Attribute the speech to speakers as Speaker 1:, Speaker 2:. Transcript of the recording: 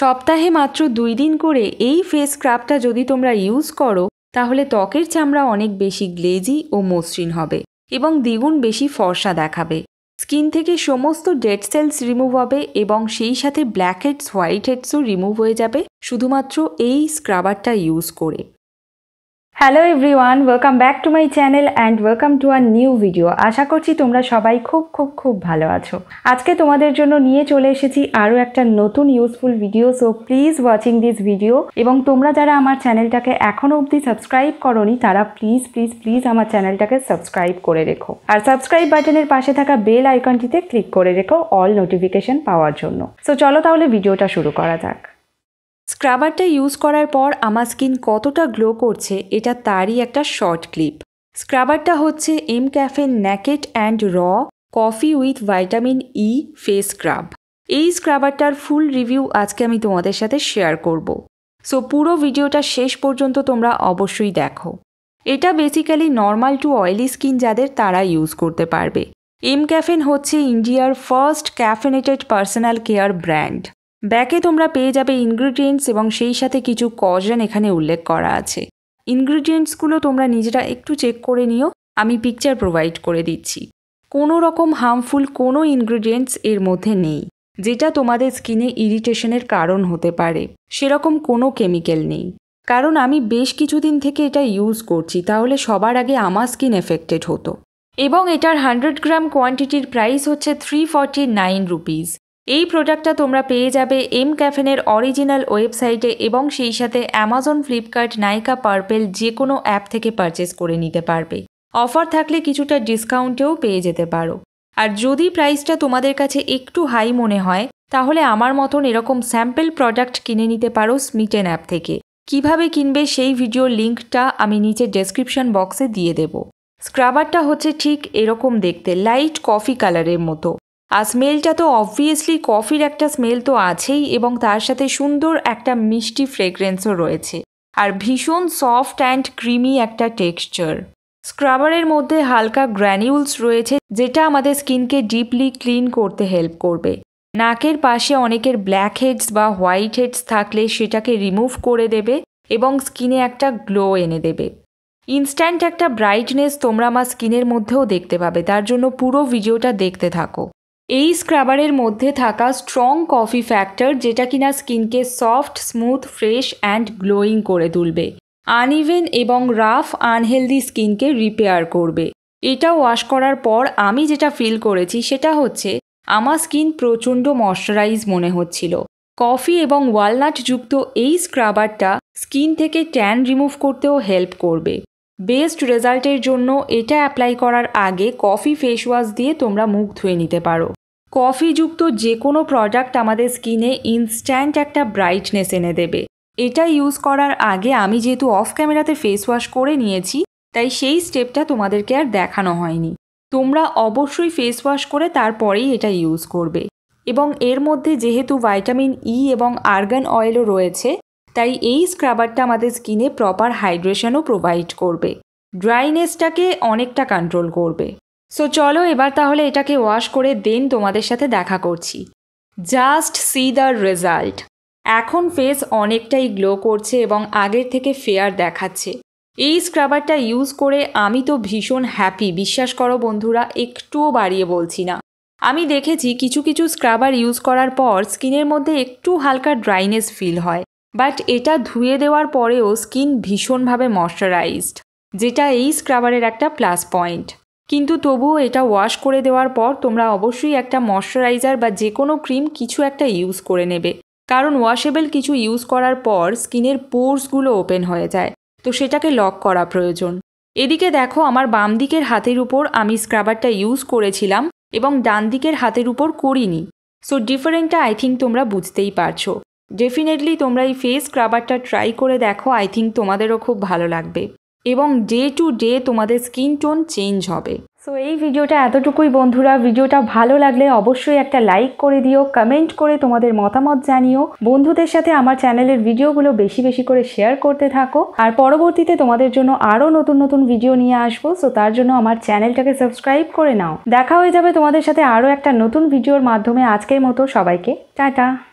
Speaker 1: সপ্তাহে মাত্র দুই দিন করে এই ফেস স্ক্রাবটা যদি তোমরা ইউজ করো তাহলে ত্বকের চামড়া অনেক বেশি গ্লেজি ও মসৃণ হবে এবং দ্বিগুণ বেশি ফর্সা দেখাবে স্কিন থেকে সমস্ত ডেড সেলস রিমুভ হবে এবং সেই সাথে ব্ল্যাক হেডস হোয়াইট হেডসও রিমুভ হয়ে যাবে শুধুমাত্র এই স্ক্রাবারটা ইউজ করে hello everyone welcome back to my channel and welcome to our new video আশা করছি তোমরা সবাই খুব খুব খুব ভালো আছো আজকে তোমাদের জন্য নিয়ে চলে এসেছি আরও একটা নতুন useful video so please watching this video এবং তোমরা যারা আমার চ্যানেলটাকে এখনও অবধি সাবস্ক্রাইব করনি তারা প্লিজ প্লিজ প্লিজ আমার চ্যানেলটাকে সাবস্ক্রাইব করে রেখো আর সাবস্ক্রাইব বাটনের পাশে থাকা বেল আইকনটিতে ক্লিক করে রেখো অল নোটিফিকেশন পাওয়ার জন্য সো চলো তাহলে ভিডিওটা শুরু করা যাক স্ক্রাবারটা ইউজ করার পর আমার স্কিন কতটা গ্লো করছে এটা তারই একটা শর্ট ক্লিপ স্ক্রাবারটা হচ্ছে M caffeine naked and raw coffee with vitamin E face scrub এই স্ক্রাবারটার ফুল রিভিউ আজকে আমি তোমাদের সাথে শেয়ার করব। সো পুরো ভিডিওটা শেষ পর্যন্ত তোমরা অবশ্যই দেখো এটা basically normal to oily skin যাদের তারা ইউজ করতে পারবে এম ক্যাফেন হচ্ছে ইন্ডিয়ার first caffeinated personal care brand ব্যাকে তোমরা পেয়ে যাবে ইনগ্রিডিয়েন্টস এবং সেই সাথে কিছু কজন এখানে উল্লেখ করা আছে ইনগ্রিডিয়েন্টসগুলো তোমরা নিজেরা একটু চেক করে নিও আমি পিকচার প্রোভাইড করে দিচ্ছি কোনো রকম হার্মফুল কোনো ইনগ্রিডিয়েন্টস এর মধ্যে নেই যেটা তোমাদের স্কিনে ইরিটেশনের কারণ হতে পারে সেরকম কোনো কেমিক্যাল নেই কারণ আমি বেশ কিছুদিন থেকে এটা ইউজ করছি তাহলে সবার আগে আমার স্কিন এফেক্টেড হতো এবং এটার হান্ড্রেড গ্রাম কোয়ান্টিটির প্রাইস হচ্ছে থ্রি ফর্টি নাইন রুপিস এই প্রোডাক্টটা তোমরা পেয়ে যাবে এম ক্যাফেনের অরিজিনাল ওয়েবসাইটে এবং সেই সাথে অ্যামাজন ফ্লিপকার্ট নাইকা পার্পেল যে কোনো অ্যাপ থেকে পারচেস করে নিতে পারবে অফার থাকলে কিছুটা ডিসকাউন্টেও পেয়ে যেতে পারো আর যদি প্রাইসটা তোমাদের কাছে একটু হাই মনে হয় তাহলে আমার মতন এরকম স্যাম্পল প্রোডাক্ট কিনে নিতে পারো স্মিটেন অ্যাপ থেকে কিভাবে কিনবে সেই ভিডিও লিঙ্কটা আমি নিচে ডেসক্রিপশন বক্সে দিয়ে দেব স্ক্রাবারটা হচ্ছে ঠিক এরকম দেখতে লাইট কফি কালারের মতো আর স্মেলটা তো অবভিয়াসলি কফির একটা স্মেল তো আছেই এবং তার সাথে সুন্দর একটা মিষ্টি ফ্রেগরেন্সও রয়েছে আর ভীষণ সফট অ্যান্ড ক্রিমি একটা টেক্সচার স্ক্রাবারের মধ্যে হালকা গ্র্যানিউলস রয়েছে যেটা আমাদের স্কিনকে ডিপলি ক্লিন করতে হেল্প করবে নাকের পাশে অনেকের ব্ল্যাক হেডস বা হোয়াইট হেডস থাকলে সেটাকে রিমুভ করে দেবে এবং স্কিনে একটা গ্লো এনে দেবে ইনস্ট্যান্ট একটা ব্রাইটনেস তোমরা আমার স্কিনের মধ্যেও দেখতে পাবে তার জন্য পুরো ভিডিওটা দেখতে থাকো এই স্ক্রাবারের মধ্যে থাকা স্ট্রং কফি ফ্যাক্টর যেটা কিনা স্কিনকে soft smooth fresh and glowing করে তুলবে আনইভেন এবং রাফ আনহেলদি স্কিনকে রিপেয়ার করবে এটা ওয়াশ করার পর আমি যেটা ফিল করেছি সেটা হচ্ছে আমার স্কিন প্রচণ্ড ময়শ্চারাইজ মনে হচ্ছিল কফি এবং ওয়ালনাট যুক্ত এই স্ক্রাবারটা স্কিন থেকে ট্যান রিমুভ করতেও হেল্প করবে বেস্ট রেজাল্টের জন্য এটা অ্যাপ্লাই করার আগে কফি ফেস ওয়াশ দিয়ে তোমরা মুখ ধুয়ে নিতে পারো কফিযুক্ত যে কোনো প্রোডাক্ট আমাদের স্কিনে ইনস্ট্যান্ট একটা ব্রাইটনেস এনে দেবে এটা ইউজ করার আগে আমি যেহেতু অফ ক্যামেরাতে ফেস ওয়াশ করে নিয়েছি তাই সেই স্টেপটা তোমাদেরকে আর দেখানো হয়নি তোমরা অবশ্যই ফেস ওয়াশ করে তারপরেই এটা ইউজ করবে এবং এর মধ্যে যেহেতু ভাইটামিন ই e এবং আর্গান অয়েলও রয়েছে তাই এই স্ক্রাবারটা আমাদের স্কিনে প্রপার হাইড্রেশনও প্রোভাইড করবে ড্রাইনেসটাকে অনেকটা কন্ট্রোল করবে সো চলো এবার তাহলে এটাকে ওয়াশ করে দেন তোমাদের সাথে দেখা করছি জাস্ট সি দ্য রেজাল্ট এখন ফেস অনেকটাই গ্লো করছে এবং আগের থেকে ফেয়ার দেখাচ্ছে এই স্ক্রাবারটা ইউজ করে আমি তো ভীষণ হ্যাপি বিশ্বাস করো বন্ধুরা একটুও বাড়িয়ে বলছি না আমি দেখেছি কিছু কিছু স্ক্রাবার ইউজ করার পর স্কিনের মধ্যে একটু হালকা ড্রাইনেস ফিল হয় বাট এটা ধুয়ে দেওয়ার পরেও স্কিন ভীষণভাবে ময়শ্চারাইজড যেটা এই স্ক্রাবারের একটা প্লাস পয়েন্ট কিন্তু তবুও এটা ওয়াশ করে দেওয়ার পর তোমরা অবশ্যই একটা ময়শ্চারাইজার বা যে কোনো ক্রিম কিছু একটা ইউজ করে নেবে কারণ ওয়াশেবল কিছু ইউজ করার পর স্কিনের পোর্সগুলো ওপেন হয়ে যায় তো সেটাকে লক করা প্রয়োজন এদিকে দেখো আমার বাম দিকের হাতের উপর আমি স্ক্রাবারটা ইউজ করেছিলাম এবং ডান দিকের হাতের উপর করিনি সো ডিফারেন্টটা আই থিঙ্ক তোমরা বুঝতেই পারছো ডেফিনেটলি তোমরা এই ফেস স্ক্রাবারটা ট্রাই করে দেখো আই থিঙ্ক তোমাদেরও খুব ভালো লাগবে এবং ডে টু ডে তোমাদের স্কিন টোন চেঞ্জ হবে সো এই ভিডিওটা এতটুকুই বন্ধুরা ভিডিওটা ভালো লাগলে অবশ্যই একটা লাইক করে দিও কমেন্ট করে তোমাদের মতামত জানিও বন্ধুদের সাথে আমার চ্যানেলের ভিডিওগুলো বেশি বেশি করে শেয়ার করতে থাকো আর পরবর্তীতে তোমাদের জন্য আরও নতুন নতুন ভিডিও নিয়ে আসবো সো তার জন্য আমার চ্যানেলটাকে সাবস্ক্রাইব করে নাও দেখা হয়ে যাবে তোমাদের সাথে আরও একটা নতুন ভিডিওর মাধ্যমে আজকের মতো সবাইকে টাটা